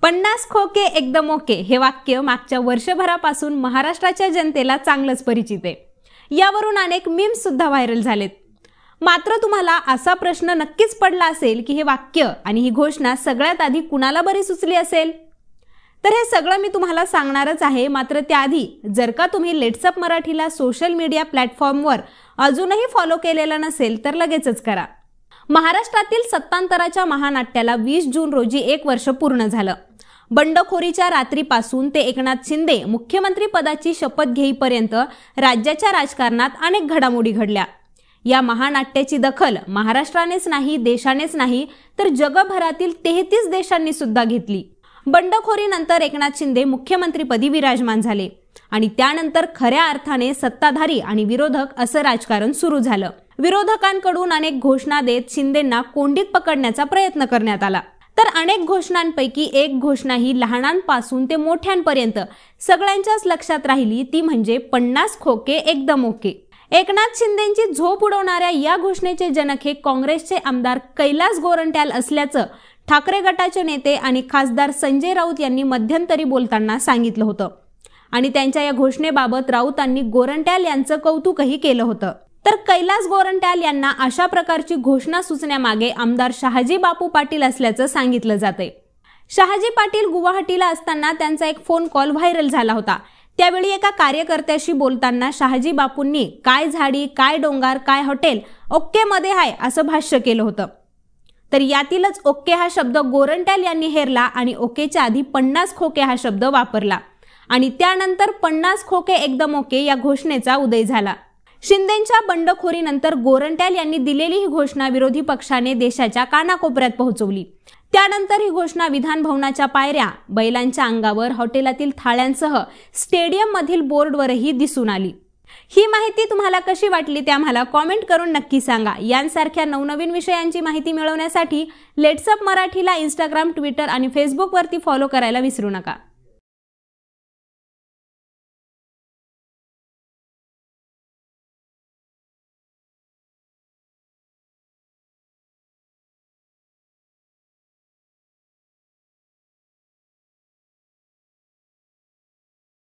पन्नास खोके एकदम ओके हे वाक्य मागच्या वर्षभरापासून महाराष्ट्राच्या जनतेला चांगलंच परिचित आहे यावरून अनेक मीम्स सुद्धा व्हायरल झालेत मात्र तुम्हाला असा प्रश्न नक्कीच पडला असेल की हे वाक्य आणि ही घोषणा सगळ्यात आधी कुणाला बरी सुचली असेल तर हे सगळं मी तुम्हाला सांगणारच आहे मात्र त्याआधी जर का तुम्ही लेट्सअप मराठीला सोशल मीडिया प्लॅटफॉर्मवर अजूनही फॉलो केलेला नसेल तर लगेचच करा महाराष्ट्रातील सत्तांतराच्या महानाट्याला वीस जून रोजी एक वर्ष पूर्ण झालं बंडखोरीच्या रात्रीपासून ते एकनाथ शिंदे मुख्यमंत्री पदाची शपथ घेईपर्यंत राज्याच्या राजकारणात अनेक घडामोडी घडल्या या महानाट्याची दखल महाराष्ट्रानेच नाही देशानेच नाही तर जगभरातील तेहतीस देशांनी सुद्धा घेतली बंडखोरीनंतर एकनाथ शिंदे मुख्यमंत्रीपदी विराजमान झाले आणि त्यानंतर खऱ्या अर्थाने सत्ताधारी आणि विरोधक असं राजकारण सुरू झालं विरोधकांकडून अनेक घोषणा देत शिंदेना कोंडीत पकडण्याचा प्रयत्न करण्यात आला तर अनेक घोषणांपैकी एक घोषणा ही लहानांपासून ते मोठ्यांपर्यंत सगळ्यांच्याच लक्षात राहिली ती म्हणजे पन्नास खोके एकदम ओके एकनाथ शिंदेची झोप उडवणाऱ्या या घोषणेचे जनक हे काँग्रेसचे आमदार कैलास गोरंट्याल असल्याचं ठाकरे गटाचे नेते आणि खासदार संजय राऊत यांनी मध्यंतरी बोलताना सांगितलं होतं आणि त्यांच्या या घोषणेबाबत राऊतांनी गोरंट्याल यांचं कौतुकही केलं होतं तर कैलास गोरंट्याल यांना अशा प्रकारची घोषणा सुचण्यामागे आमदार शहाजी बापू पाटील असल्याचं सांगितलं जाते शहाजी पाटील गुवाहाटीला असताना त्यांचा एक फोन कॉल व्हायरल झाला होता त्यावेळी एका कार्यकर्त्याशी बोलताना शहाजी बापूंनी काय झाडी काय डोंगर काय हॉटेल ओके मध्ये आहे असं भाष्य केलं होतं तर यातीलच ओके हा शब्द गोरंट्याल यांनी हेरला आणि ओकेच्या आधी पन्नास खोके हा शब्द वापरला आणि त्यानंतर पन्नास खोके एकदम ओके या घोषणेचा उदय झाला शिंदेच्या बंडखोरीनंतर गोरंट्याल यांनी दिलेली ही घोषणा विरोधी पक्षाने देशाच्या कानाकोपऱ्यात पोहोचवली त्यानंतर ही घोषणा विधान भवनाच्या पायऱ्या बैलांच्या अंगावर हॉटेलातील थाळ्यांसह स्टेडियममधील बोर्डवरही दिसून आली ही माहिती तुम्हाला कशी वाटली ते आम्हाला कॉमेंट करून नक्की सांगा यांसारख्या नवनवीन विषयांची माहिती मिळवण्यासाठी लेट्सअप मराठीला इंस्टाग्राम ट्विटर आणि फेसबुकवरती फॉलो करायला विसरू नका